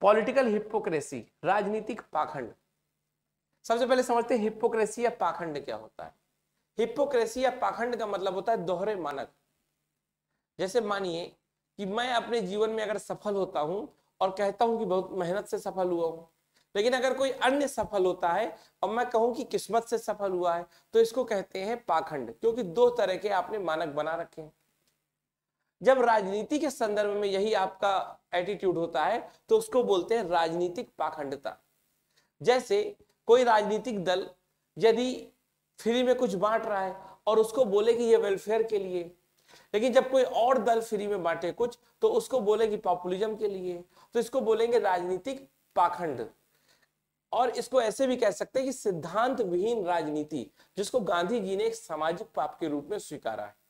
political hypocrisy राजनीतिक पाखंड सबसे पहले समझते हैं हिपोक्रेसी या पाखंड क्या होता है हिपोक्रेसी या पाखंड का मतलब होता है दोहरे मानक जैसे मानिए कि मैं अपने जीवन में अगर सफल होता हूं और कहता हूं कि बहुत मेहनत से सफल हुआ हूं लेकिन अगर कोई अन्य सफल होता है और मैं कहूं कि किस्मत से सफल हुआ है तो इसको कहते हैं पाखंड क्योंकि दो तरह के आपने मानक बना रखे हैं जब राजनीति के संदर्भ में यही आपका एटीट्यूड होता है तो उसको बोलते हैं राजनीतिक पाखंडता जैसे कोई राजनीतिक दल यदि फ्री में कुछ बांट रहा है और उसको बोले कि ये वेलफेयर के लिए लेकिन जब कोई और दल फ्री में बांटे कुछ तो उसको बोले कि पॉपुलिज्म के लिए तो इसको बोलेंगे राजनीतिक पाखंड और इसको ऐसे भी कह सकते हैं कि सिद्धांत विहीन राजनीति जिसको गांधी जी ने एक सामाजिक पाप के रूप में स्वीकारा है